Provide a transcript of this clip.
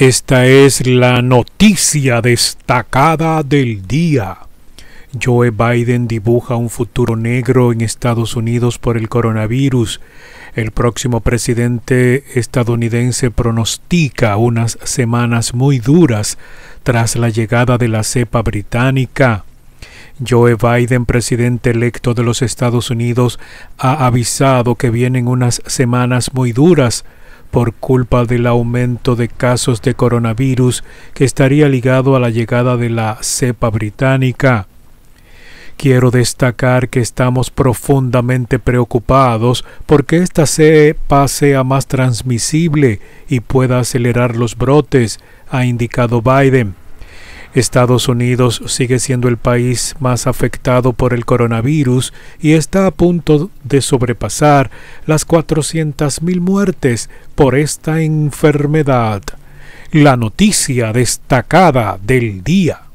Esta es la noticia destacada del día. Joe Biden dibuja un futuro negro en Estados Unidos por el coronavirus. El próximo presidente estadounidense pronostica unas semanas muy duras tras la llegada de la cepa británica. Joe Biden, presidente electo de los Estados Unidos, ha avisado que vienen unas semanas muy duras por culpa del aumento de casos de coronavirus que estaría ligado a la llegada de la cepa británica. Quiero destacar que estamos profundamente preocupados porque esta cepa sea más transmisible y pueda acelerar los brotes, ha indicado Biden. Estados Unidos sigue siendo el país más afectado por el coronavirus y está a punto de sobrepasar las 400.000 muertes por esta enfermedad. La noticia destacada del día.